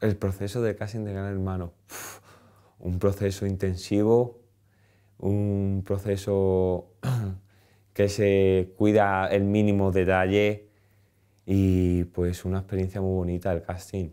El proceso de casting de Gran Hermano. un proceso intensivo, un proceso que se cuida el mínimo detalle y pues una experiencia muy bonita el casting.